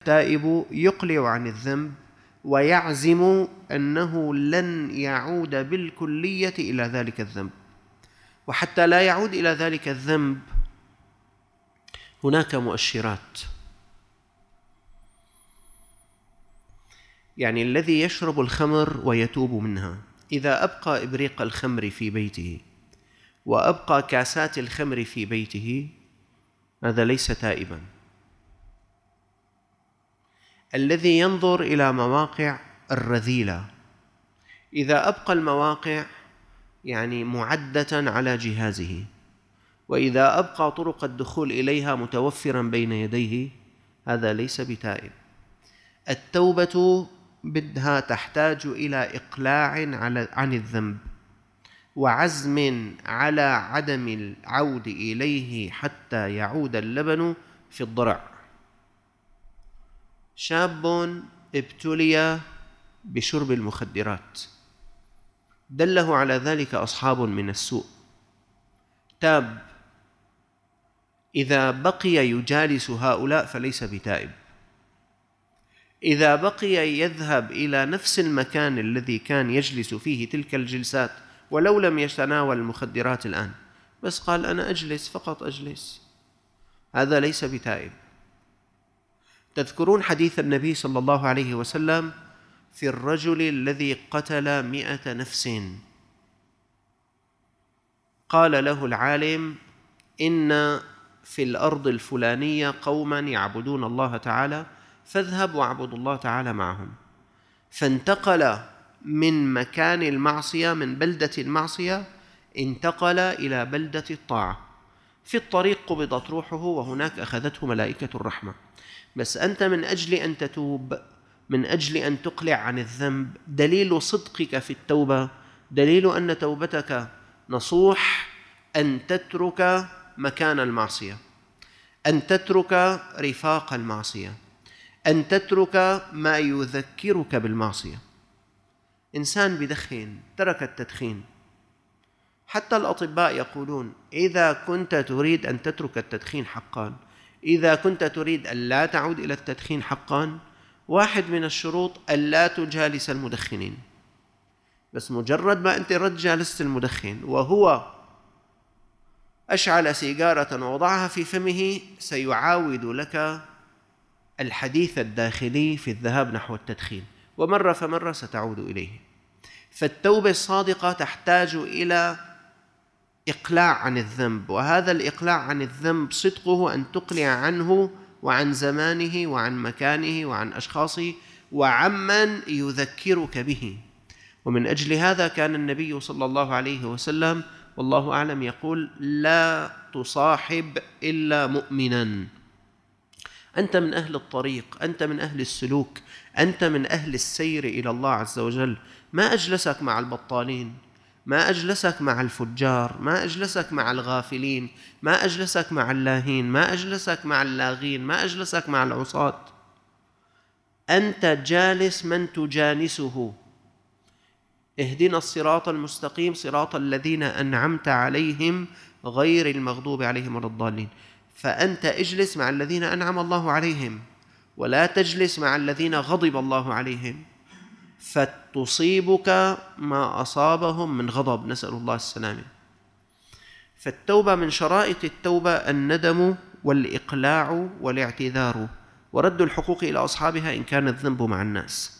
التائب يقلع عن الذنب ويعزم أنه لن يعود بالكلية إلى ذلك الذنب وحتى لا يعود إلى ذلك الذنب هناك مؤشرات يعني الذي يشرب الخمر ويتوب منها إذا أبقى إبريق الخمر في بيته وأبقى كاسات الخمر في بيته هذا ليس تائبا الذي ينظر الى مواقع الرذيله اذا ابقى المواقع يعني معده على جهازه واذا ابقى طرق الدخول اليها متوفرا بين يديه هذا ليس بتائب التوبه بدها تحتاج الى اقلاع عن الذنب وعزم على عدم العود اليه حتى يعود اللبن في الضرع شاب ابتلي بشرب المخدرات دله على ذلك اصحاب من السوء تاب اذا بقي يجالس هؤلاء فليس بتائب اذا بقي يذهب الى نفس المكان الذي كان يجلس فيه تلك الجلسات ولو لم يتناول المخدرات الان بس قال انا اجلس فقط اجلس هذا ليس بتائب تذكرون حديث النبي صلى الله عليه وسلم في الرجل الذي قتل مئة نفس قال له العالم إن في الأرض الفلانية قوما يعبدون الله تعالى فاذهب واعبد الله تعالى معهم فانتقل من مكان المعصية من بلدة المعصية انتقل إلى بلدة الطاعة في الطريق قبضت روحه وهناك أخذته ملائكة الرحمة بس أنت من أجل أن تتوب من أجل أن تقلع عن الذنب دليل صدقك في التوبة دليل أن توبتك نصوح أن تترك مكان المعصية أن تترك رفاق المعصية أن تترك ما يذكرك بالمعصية إنسان بدخن ترك التدخين حتى الأطباء يقولون إذا كنت تريد أن تترك التدخين حقا إذا كنت تريد أن لا تعود إلى التدخين حقا واحد من الشروط ألا تجالس المدخنين بس مجرد ما أنت رد جالست المدخن وهو أشعل سيجارة ووضعها في فمه سيعاود لك الحديث الداخلي في الذهاب نحو التدخين ومرة فمرة ستعود إليه فالتوبة الصادقة تحتاج إلى إقلاع عن الذنب وهذا الإقلاع عن الذنب صدقه أن تقلع عنه وعن زمانه وعن مكانه وعن أشخاصه وعمن يذكرك به ومن أجل هذا كان النبي صلى الله عليه وسلم والله أعلم يقول لا تصاحب إلا مؤمنا أنت من أهل الطريق أنت من أهل السلوك أنت من أهل السير إلى الله عز وجل ما أجلسك مع البطالين ما اجلسك مع الفجار ما اجلسك مع الغافلين ما اجلسك مع اللاهين ما اجلسك مع اللاغين ما اجلسك مع العصاه انت جالس من تجانسه اهدنا الصراط المستقيم صراط الذين انعمت عليهم غير المغضوب عليهم ولا الضالين فانت اجلس مع الذين انعم الله عليهم ولا تجلس مع الذين غضب الله عليهم فتصيبك ما أصابهم من غضب نسأل الله السلامة فالتوبة من شرائط التوبة الندم والإقلاع والاعتذار ورد الحقوق إلى أصحابها إن كان الذنب مع الناس